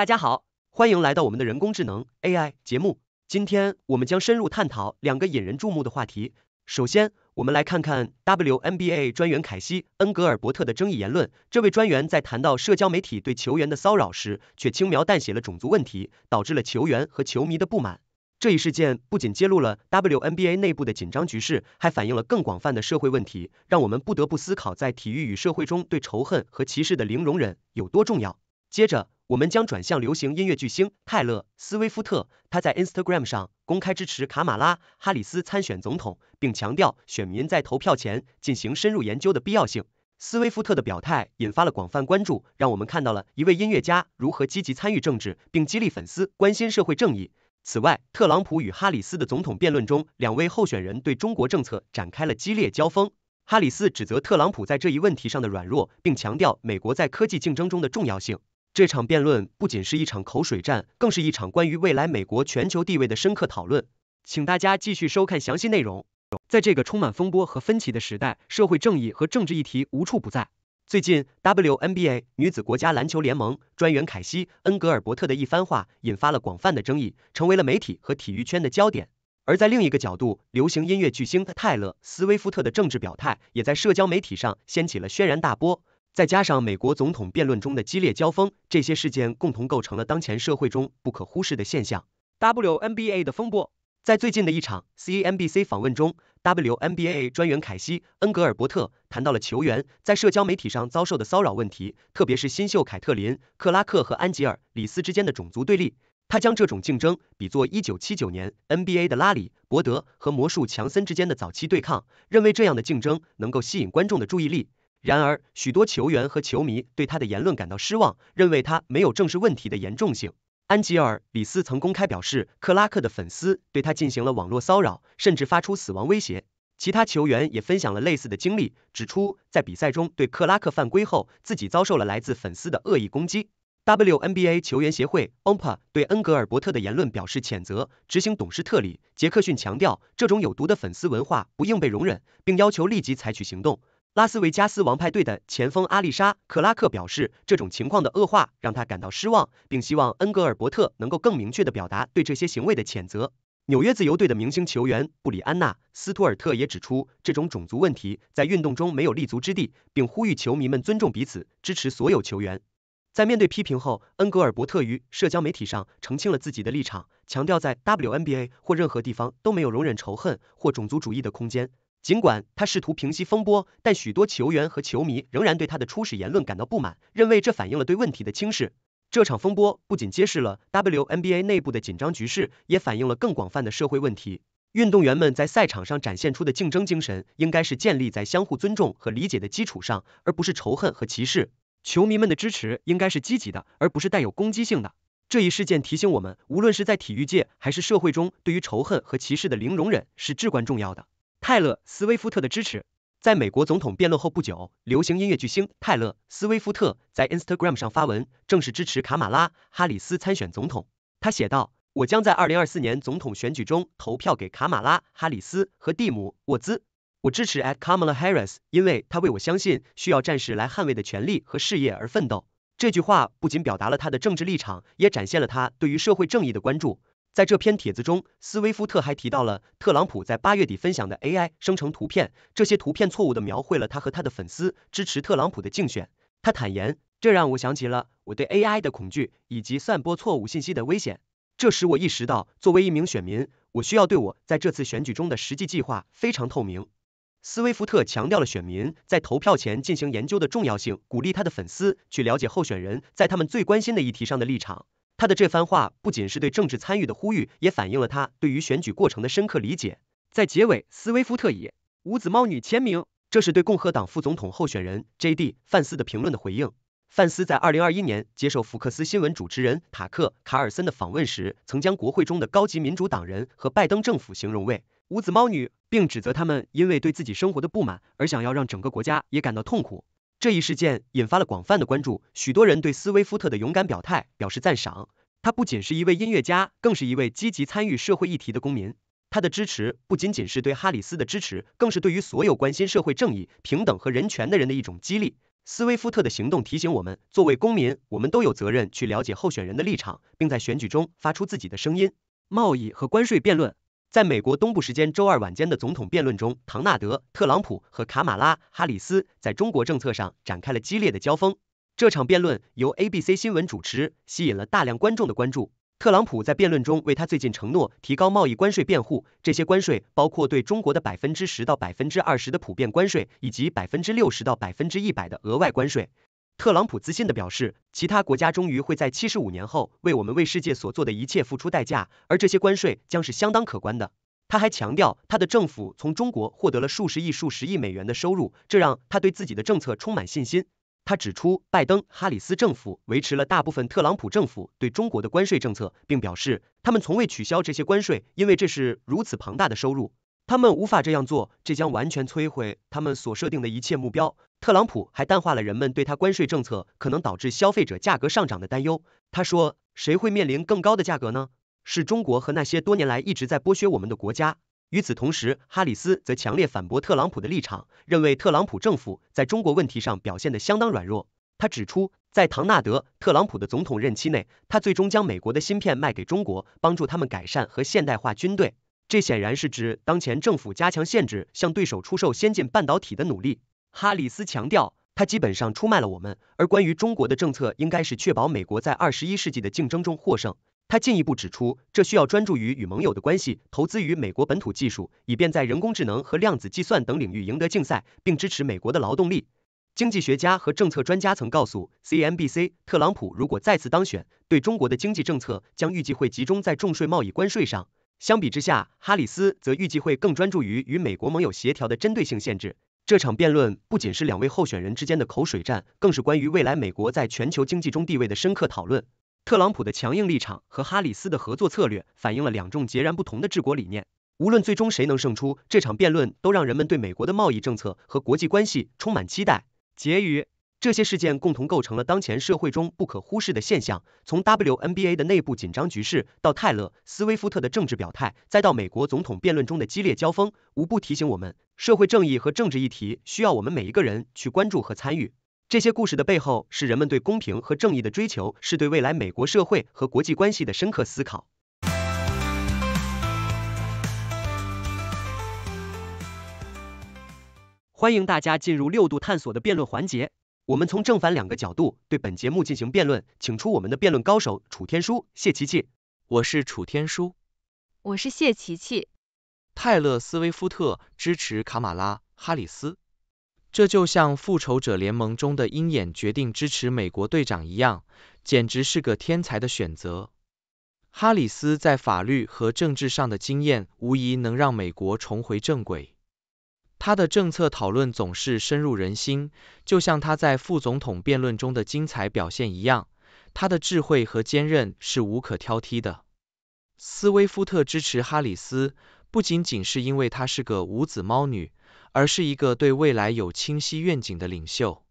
大家好，欢迎来到我们的人工智能 AI 节目。今天我们将深入探讨两个引人注目的话题。首先，我们来看看 WNBA 专员凯西·恩格尔伯特的争议言论。这位专员在谈到社交媒体对球员的骚扰时，却轻描淡写了种族问题，导致了球员和球迷的不满。这一事件不仅揭露了 WNBA 内部的紧张局势，还反映了更广泛的社会问题，让我们不得不思考在体育与社会中对仇恨和歧视的零容忍有多重要。接着，我们将转向流行音乐巨星泰勒·斯威夫特，他在 Instagram 上公开支持卡马拉·哈里斯参选总统，并强调选民在投票前进行深入研究的必要性。斯威夫特的表态引发了广泛关注，让我们看到了一位音乐家如何积极参与政治，并激励粉丝关心社会正义。此外，特朗普与哈里斯的总统辩论中，两位候选人对中国政策展开了激烈交锋。哈里斯指责特朗普在这一问题上的软弱，并强调美国在科技竞争中的重要性。这场辩论不仅是一场口水战，更是一场关于未来美国全球地位的深刻讨论。请大家继续收看详细内容。在这个充满风波和分歧的时代，社会正义和政治议题无处不在。最近，WNBA 女子国家篮球联盟专员凯西·恩格尔伯特的一番话引发了广泛的争议，成为了媒体和体育圈的焦点。而在另一个角度，流行音乐巨星泰勒·斯威夫特的政治表态也在社交媒体上掀起了轩然大波。再加上美国总统辩论中的激烈交锋，这些事件共同构成了当前社会中不可忽视的现象。W N B A 的风波，在最近的一场 C N B C 访问中，W N B A 专员凯西·恩格尔伯特谈到了球员在社交媒体上遭受的骚扰问题，特别是新秀凯特琳·克拉克和安吉尔·里斯之间的种族对立。他将这种竞争比作一九七九年 N B A 的拉里·伯德和魔术强森之间的早期对抗，认为这样的竞争能够吸引观众的注意力。然而，许多球员和球迷对他的言论感到失望，认为他没有正视问题的严重性。安吉尔·比斯曾公开表示，克拉克的粉丝对他进行了网络骚扰，甚至发出死亡威胁。其他球员也分享了类似的经历，指出在比赛中对克拉克犯规后，自己遭受了来自粉丝的恶意攻击。WNBA 球员协会 OPA 对恩格尔伯特的言论表示谴责，执行董事特里·杰克逊强调，这种有毒的粉丝文化不应被容忍，并要求立即采取行动。拉斯维加斯王派队的前锋阿丽莎·克拉克表示，这种情况的恶化让他感到失望，并希望恩格尔伯特能够更明确地表达对这些行为的谴责。纽约自由队的明星球员布里安娜·斯图尔特也指出，这种种族问题在运动中没有立足之地，并呼吁球迷们尊重彼此，支持所有球员。在面对批评后，恩格尔伯特于社交媒体上澄清了自己的立场，强调在 WNBA 或任何地方都没有容忍仇恨或种族主义的空间。尽管他试图平息风波，但许多球员和球迷仍然对他的初始言论感到不满，认为这反映了对问题的轻视。这场风波不仅揭示了 WNBA 内部的紧张局势，也反映了更广泛的社会问题。运动员们在赛场上展现出的竞争精神，应该是建立在相互尊重和理解的基础上，而不是仇恨和歧视。球迷们的支持应该是积极的，而不是带有攻击性的。这一事件提醒我们，无论是在体育界还是社会中，对于仇恨和歧视的零容忍是至关重要的。泰勒·斯威夫特的支持，在美国总统辩论后不久，流行音乐巨星泰勒·斯威夫特在 Instagram 上发文，正式支持卡马拉·哈里斯参选总统。他写道：“我将在二零二四年总统选举中投票给卡马拉·哈里斯和蒂姆·沃兹。我支持 At Kamala Harris，因为他为我相信需要战士来捍卫的权利和事业而奋斗。”这句话不仅表达了他的政治立场，也展现了他对于社会正义的关注。在这篇帖子中，斯威夫特还提到了特朗普在八月底分享的 AI 生成图片，这些图片错误的描绘了他和他的粉丝支持特朗普的竞选。他坦言，这让我想起了我对 AI 的恐惧以及散播错误信息的危险。这使我意识到，作为一名选民，我需要对我在这次选举中的实际计划非常透明。斯威夫特强调了选民在投票前进行研究的重要性，鼓励他的粉丝去了解候选人在他们最关心的议题上的立场。他的这番话不仅是对政治参与的呼吁，也反映了他对于选举过程的深刻理解。在结尾，斯威夫特以“无子猫女”签名，这是对共和党副总统候选人 J.D. 范斯的评论的回应。范斯在2021年接受福克斯新闻主持人塔克·卡尔森的访问时，曾将国会中的高级民主党人和拜登政府形容为“无子猫女”，并指责他们因为对自己生活的不满而想要让整个国家也感到痛苦。这一事件引发了广泛的关注，许多人对斯威夫特的勇敢表态表示赞赏。他不仅是一位音乐家，更是一位积极参与社会议题的公民。他的支持不仅仅是对哈里斯的支持，更是对于所有关心社会正义、平等和人权的人的一种激励。斯威夫特的行动提醒我们，作为公民，我们都有责任去了解候选人的立场，并在选举中发出自己的声音。贸易和关税辩论，在美国东部时间周二晚间的总统辩论中，唐纳德·特朗普和卡马拉·哈里斯在中国政策上展开了激烈的交锋。这场辩论由 ABC 新闻主持，吸引了大量观众的关注。特朗普在辩论中为他最近承诺提高贸易关税辩护，这些关税包括对中国的百分之十到百分之二十的普遍关税，以及百分之六十到百分之一百的额外关税。特朗普自信地表示，其他国家终于会在七十五年后为我们为世界所做的一切付出代价，而这些关税将是相当可观的。他还强调，他的政府从中国获得了数十亿、数十亿美元的收入，这让他对自己的政策充满信心。他指出，拜登·哈里斯政府维持了大部分特朗普政府对中国的关税政策，并表示他们从未取消这些关税，因为这是如此庞大的收入，他们无法这样做，这将完全摧毁他们所设定的一切目标。特朗普还淡化了人们对他关税政策可能导致消费者价格上涨的担忧。他说：“谁会面临更高的价格呢？是中国和那些多年来一直在剥削我们的国家。”与此同时，哈里斯则强烈反驳特朗普的立场，认为特朗普政府在中国问题上表现得相当软弱。他指出，在唐纳德·特朗普的总统任期内，他最终将美国的芯片卖给中国，帮助他们改善和现代化军队。这显然是指当前政府加强限制向对手出售先进半导体的努力。哈里斯强调，他基本上出卖了我们，而关于中国的政策应该是确保美国在二十一世纪的竞争中获胜。他进一步指出，这需要专注于与盟友的关系，投资于美国本土技术，以便在人工智能和量子计算等领域赢得竞赛，并支持美国的劳动力。经济学家和政策专家曾告诉 CNBC，特朗普如果再次当选，对中国的经济政策将预计会集中在重税、贸易关税上。相比之下，哈里斯则预计会更专注于与美国盟友协调的针对性限制。这场辩论不仅是两位候选人之间的口水战，更是关于未来美国在全球经济中地位的深刻讨论。特朗普的强硬立场和哈里斯的合作策略，反映了两种截然不同的治国理念。无论最终谁能胜出，这场辩论都让人们对美国的贸易政策和国际关系充满期待。结语：这些事件共同构成了当前社会中不可忽视的现象。从 WNBA 的内部紧张局势到泰勒·斯威夫特的政治表态，再到美国总统辩论中的激烈交锋，无不提醒我们，社会正义和政治议题需要我们每一个人去关注和参与。这些故事的背后是人们对公平和正义的追求，是对未来美国社会和国际关系的深刻思考。欢迎大家进入六度探索的辩论环节，我们从正反两个角度对本节目进行辩论，请出我们的辩论高手楚天舒、谢琪琪。我是楚天舒，我是谢琪琪。泰勒·斯威夫特支持卡马拉·哈里斯。这就像复仇者联盟中的鹰眼决定支持美国队长一样，简直是个天才的选择。哈里斯在法律和政治上的经验无疑能让美国重回正轨。他的政策讨论总是深入人心，就像他在副总统辩论中的精彩表现一样。他的智慧和坚韧是无可挑剔的。斯威夫特支持哈里斯，不仅仅是因为她是个无子猫女。而是一个对未来有清晰愿景的领袖。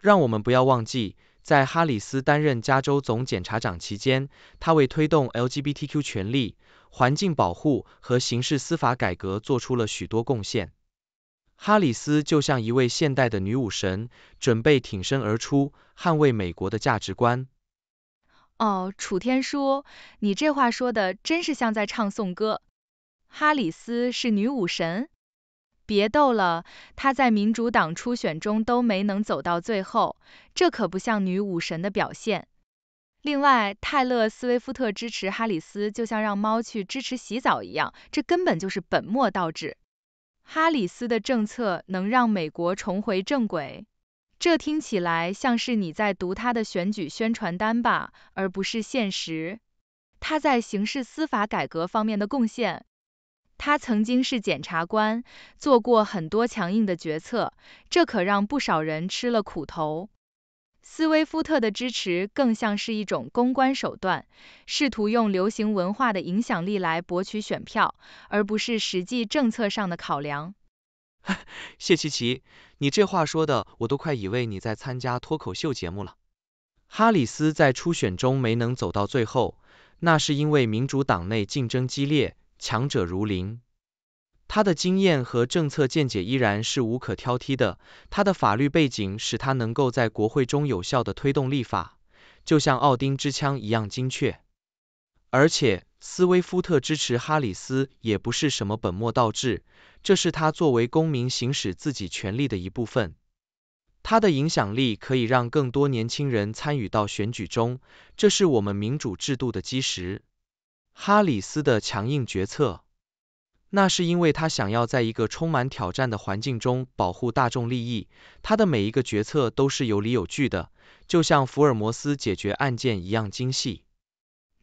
让我们不要忘记，在哈里斯担任加州总检察长期间，他为推动 LGBTQ 权利、环境保护和刑事司法改革做出了许多贡献。哈里斯就像一位现代的女武神，准备挺身而出，捍卫美国的价值观。哦，楚天舒，你这话说的真是像在唱颂歌。哈里斯是女武神？别逗了，她在民主党初选中都没能走到最后，这可不像女武神的表现。另外，泰勒·斯威夫特支持哈里斯就像让猫去支持洗澡一样，这根本就是本末倒置。哈里斯的政策能让美国重回正轨，这听起来像是你在读他的选举宣传单吧，而不是现实。他在刑事司法改革方面的贡献。他曾经是检察官，做过很多强硬的决策，这可让不少人吃了苦头。斯威夫特的支持更像是一种公关手段，试图用流行文化的影响力来博取选票，而不是实际政策上的考量。谢琪琪，你这话说的，我都快以为你在参加脱口秀节目了。哈里斯在初选中没能走到最后，那是因为民主党内竞争激烈。强者如林，他的经验和政策见解依然是无可挑剔的。他的法律背景使他能够在国会中有效的推动立法，就像奥丁之枪一样精确。而且，斯威夫特支持哈里斯也不是什么本末倒置，这是他作为公民行使自己权利的一部分。他的影响力可以让更多年轻人参与到选举中，这是我们民主制度的基石。哈里斯的强硬决策，那是因为他想要在一个充满挑战的环境中保护大众利益。他的每一个决策都是有理有据的，就像福尔摩斯解决案件一样精细。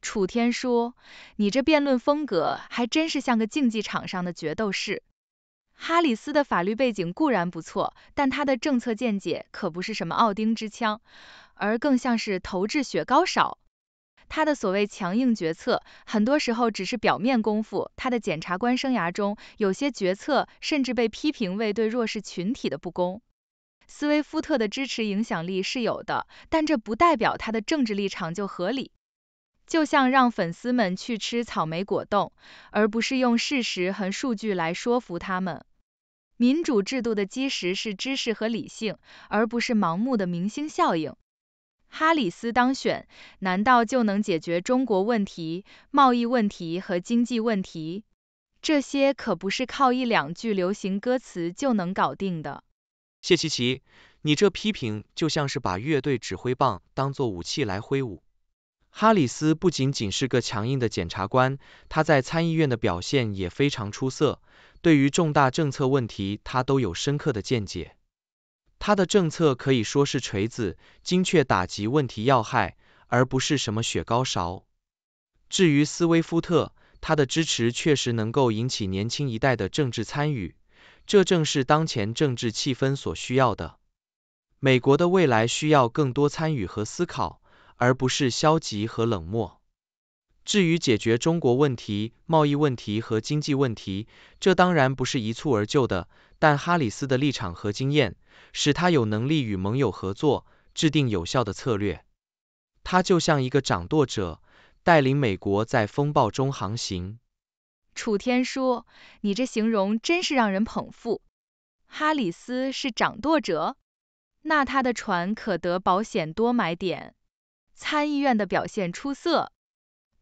楚天说，你这辩论风格还真是像个竞技场上的决斗士。哈里斯的法律背景固然不错，但他的政策见解可不是什么奥丁之枪，而更像是投掷雪糕勺。他的所谓强硬决策，很多时候只是表面功夫。他的检察官生涯中，有些决策甚至被批评为对弱势群体的不公。斯威夫特的支持影响力是有的，但这不代表他的政治立场就合理。就像让粉丝们去吃草莓果冻，而不是用事实和数据来说服他们。民主制度的基石是知识和理性，而不是盲目的明星效应。哈里斯当选，难道就能解决中国问题、贸易问题和经济问题？这些可不是靠一两句流行歌词就能搞定的。谢琪琪，你这批评就像是把乐队指挥棒当作武器来挥舞。哈里斯不仅仅是个强硬的检察官，他在参议院的表现也非常出色，对于重大政策问题，他都有深刻的见解。他的政策可以说是锤子，精确打击问题要害，而不是什么雪糕勺。至于斯威夫特，他的支持确实能够引起年轻一代的政治参与，这正是当前政治气氛所需要的。美国的未来需要更多参与和思考，而不是消极和冷漠。至于解决中国问题、贸易问题和经济问题，这当然不是一蹴而就的。但哈里斯的立场和经验使他有能力与盟友合作，制定有效的策略。他就像一个掌舵者，带领美国在风暴中航行。楚天舒，你这形容真是让人捧腹。哈里斯是掌舵者？那他的船可得保险多买点。参议院的表现出色，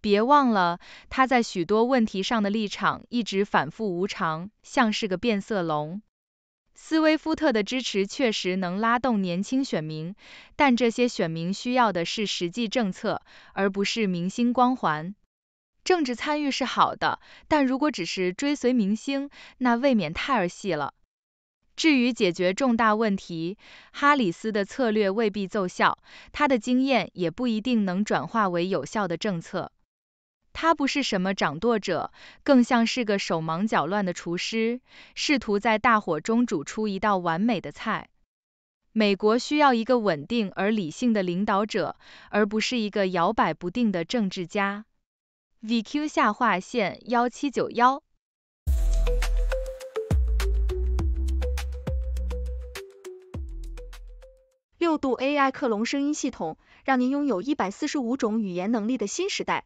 别忘了他在许多问题上的立场一直反复无常，像是个变色龙。斯威夫特的支持确实能拉动年轻选民，但这些选民需要的是实际政策，而不是明星光环。政治参与是好的，但如果只是追随明星，那未免太儿戏了。至于解决重大问题，哈里斯的策略未必奏效，他的经验也不一定能转化为有效的政策。他不是什么掌舵者，更像是个手忙脚乱的厨师，试图在大火中煮出一道完美的菜。美国需要一个稳定而理性的领导者，而不是一个摇摆不定的政治家。VQ 下划线幺七九幺六度 AI 克隆声音系统，让您拥有一百四十五种语言能力的新时代。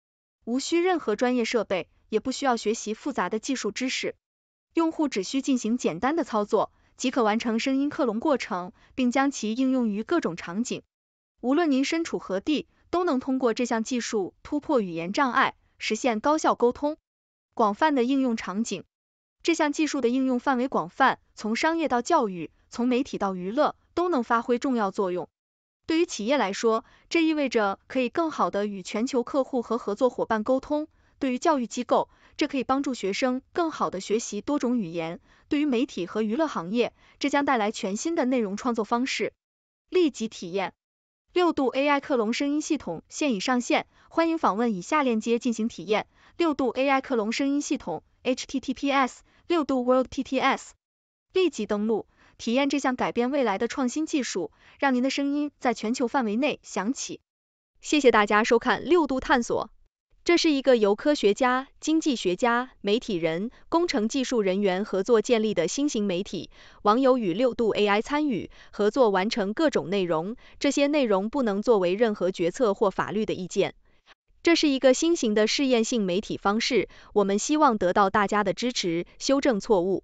无需任何专业设备，也不需要学习复杂的技术知识，用户只需进行简单的操作，即可完成声音克隆过程，并将其应用于各种场景。无论您身处何地，都能通过这项技术突破语言障碍，实现高效沟通。广泛的应用场景，这项技术的应用范围广泛，从商业到教育，从媒体到娱乐，都能发挥重要作用。对于企业来说，这意味着可以更好的与全球客户和合作伙伴沟通；对于教育机构，这可以帮助学生更好的学习多种语言；对于媒体和娱乐行业，这将带来全新的内容创作方式。立即体验六度 AI 克隆声音系统现已上线，欢迎访问以下链接进行体验：六度 AI 克隆声音系统 h t t p s 六度 w o r l d t t s 立即登录。体验这项改变未来的创新技术，让您的声音在全球范围内响起。谢谢大家收看六度探索。这是一个由科学家、经济学家、媒体人、工程技术人员合作建立的新型媒体。网友与六度 AI 参与合作完成各种内容，这些内容不能作为任何决策或法律的意见。这是一个新型的试验性媒体方式，我们希望得到大家的支持，修正错误。